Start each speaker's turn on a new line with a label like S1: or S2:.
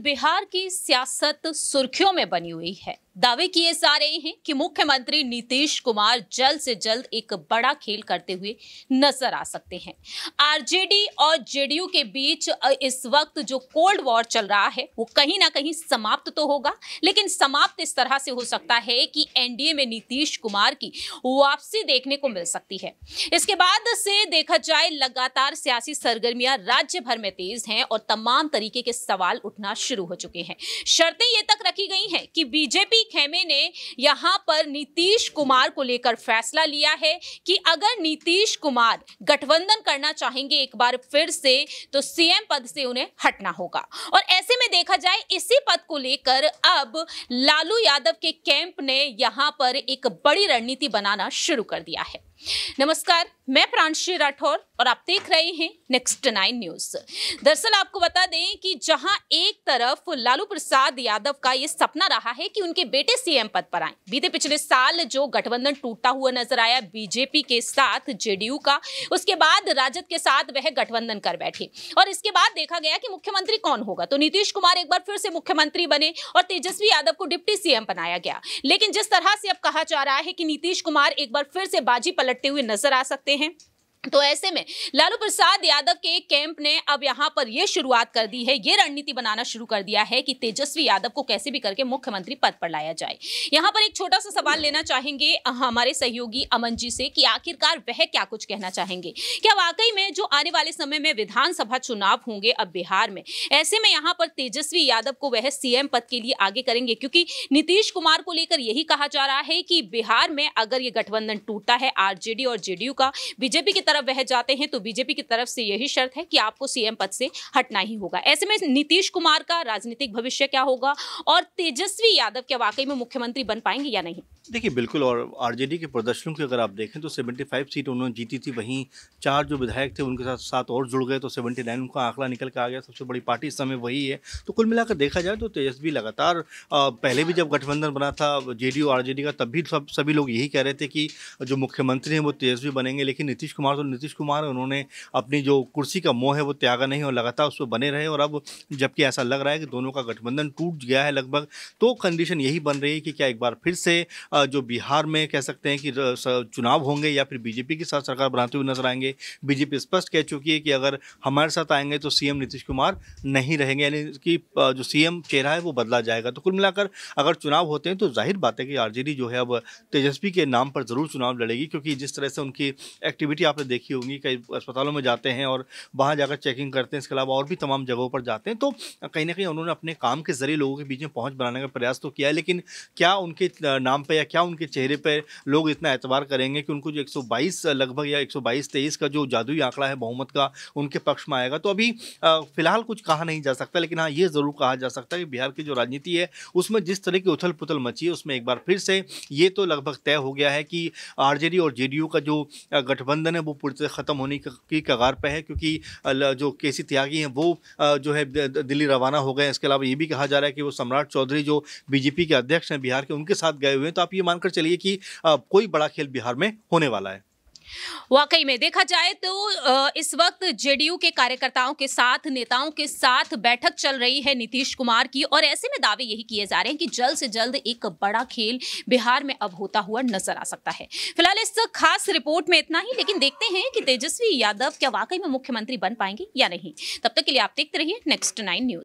S1: बिहार की सियासत सुर्खियों में बनी हुई है दावे किए जा रहे हैं कि मुख्यमंत्री नीतीश कुमार जल्द से जल्द एक बड़ा खेल करते हुए नजर आ सकते हैं आरजेडी और जेडीयू के बीच इस वक्त जो कोल्ड वॉर चल रहा है वो कहीं ना कहीं समाप्त तो होगा लेकिन समाप्त इस तरह से हो सकता है कि एनडीए में नीतीश कुमार की वापसी देखने को मिल सकती है इसके बाद से देखा जाए लगातार सियासी सरगर्मियां राज्य भर में तेज हैं और तमाम तरीके के सवाल उठना शुरू हो चुके हैं शर्तें ये तक रखी गई हैं कि बीजेपी ही खेमे ने यहां पर नीतीश कुमार को लेकर फैसला लिया है कि अगर नीतीश कुमार गठबंधन करना चाहेंगे एक बार फिर से तो सीएम पद से उन्हें हटना होगा और ऐसे में देखा जाए इसी पद को लेकर अब लालू यादव के कैंप ने यहां पर एक बड़ी रणनीति बनाना शुरू कर दिया है नमस्कार मैं प्रांशी राठौर और आप देख रहे हैं नेक्स्ट नाइन न्यूज दरअसल आपको बता दें कि जहां एक तरफ लालू प्रसाद यादव का ये सपना रहा है कि उनके बेटे सीएम पद पर आए बीते पिछले साल जो गठबंधन टूटता हुआ नजर आया बीजेपी के साथ जेडीयू का उसके बाद राजद के साथ वह गठबंधन कर बैठे और इसके बाद देखा गया कि मुख्यमंत्री कौन होगा तो नीतीश कुमार एक बार फिर से मुख्यमंत्री बने और तेजस्वी यादव को डिप्टी सीएम बनाया गया लेकिन जिस तरह से अब कहा जा रहा है कि नीतीश कुमार एक बार फिर से बाजी पलटते हुए नजर आ सकते हैं हैं तो ऐसे में लालू प्रसाद यादव के कैंप ने अब यहां पर यह शुरुआत कर दी है ये रणनीति बनाना शुरू कर दिया है कि तेजस्वी यादव को कैसे भी करके मुख्यमंत्री पद पर लाया जाए यहां पर एक छोटा सा सवाल लेना चाहेंगे हमारे सहयोगी अमन जी से कि आखिरकार वह क्या कुछ कहना चाहेंगे क्या वाकई में जो आने वाले समय में विधानसभा चुनाव होंगे अब बिहार में ऐसे में यहां पर तेजस्वी यादव को वह सीएम पद के लिए आगे करेंगे क्योंकि नीतीश कुमार को लेकर यही कहा जा रहा है कि बिहार में अगर ये गठबंधन टूटता है आरजेडी और जेडीयू का बीजेपी की तरफ वह जाते हैं तो बीजेपी की तरफ से यही शर्त है कि आपको सीएम पद से हटना ही होगा ऐसे में नीतीश कुमार का राजनीतिक भविष्य क्या होगा और तेजस्वी यादव क्या वाकई में मुख्यमंत्री बन पाएंगे या नहीं
S2: देखिए बिल्कुल और आरजेडी के प्रदर्शनों की अगर आप देखें तो 75 सीट उन्होंने जीती थी वहीं चार जो विधायक थे उनके साथ साथ और जुड़ गए तो 79 नाइन उनका आंकड़ा निकल के आ गया सबसे बड़ी पार्टी इस समय वही है तो कुल मिलाकर देखा जाए तो तेजस्वी लगातार पहले भी जब गठबंधन बना था जे डी का तब भी सब सभी लोग यही कह रहे थे कि जो मुख्यमंत्री हैं वो तेजस्वी बनेंगे लेकिन नीतीश कुमार तो तो नीतीश कुमार उन्होंने अपनी जो कुर्सी का मोह है वो त्यागा नहीं और लगातार उस पर बने रहे और अब जबकि ऐसा लग रहा है कि दोनों का गठबंधन टूट गया है लगभग तो कंडीशन यही बन रही है कि क्या एक बार फिर से जो बिहार में कह सकते हैं कि चुनाव होंगे या फिर बीजेपी के साथ सरकार बनाते हुए नजर आएंगे बीजेपी स्पष्ट कह चुकी है कि अगर हमारे साथ आएंगे तो सीएम नीतीश कुमार नहीं रहेंगे यानी कि जो सीएम चेहरा है वो बदला जाएगा तो कुल मिलाकर अगर चुनाव होते हैं तो जाहिर बात है कि आरजेडी जो है अब तेजस्वी के नाम पर जरूर चुनाव लड़ेगी क्योंकि जिस तरह से उनकी एक्टिविटी आपने देखी होंगी कई अस्पतालों में जाते हैं और वहाँ जाकर चेकिंग करते हैं इसके अलावा और भी तमाम जगहों पर जाते हैं तो कहीं ना कहीं उन्होंने अपने काम के ज़रिए लोगों के बीच में पहुँच बनाने का प्रयास तो किया है लेकिन क्या उनके नाम पर या क्या उनके चेहरे पर लोग इतना एतबार करेंगे कि उनको जो एक लगभग या एक सौ का जो जादुई आंकड़ा है बहुमत का उनके पक्ष में आएगा तो अभी फिलहाल कुछ कहा नहीं जा सकता लेकिन हाँ ये ज़रूर कहा जा सकता है कि बिहार की जो राजनीति है उसमें जिस तरह की उथल पुथल मची है उसमें एक बार फिर से ये तो लगभग तय हो गया है कि आरजेडी और जेडीयू का जो गठबंधन है वो पूरी तरह ख़त्म होने की कगार पर है क्योंकि जो के सी त्यागी हैं वो जो है दिल्ली रवाना हो गए इसके अलावा ये भी कहा जा रहा है कि वो सम्राट चौधरी जो बीजेपी के अध्यक्ष हैं बिहार के उनके साथ गए हुए हैं तो आप ये मानकर चलिए कि कोई बड़ा खेल बिहार में होने वाला है
S1: वाकई में देखा जाए तो इस वक्त जेडीयू के कार्यकर्ताओं के साथ नेताओं के साथ बैठक चल रही है नीतीश कुमार की और ऐसे में दावे यही किए जा रहे हैं कि जल्द से जल्द एक बड़ा खेल बिहार में अब होता हुआ नजर आ सकता है फिलहाल इस खास रिपोर्ट में इतना ही लेकिन देखते हैं कि तेजस्वी यादव क्या वाकई में मुख्यमंत्री बन पाएंगे या नहीं तब तक के लिए आप देखते रहिए नेक्स्ट नाइन न्यूज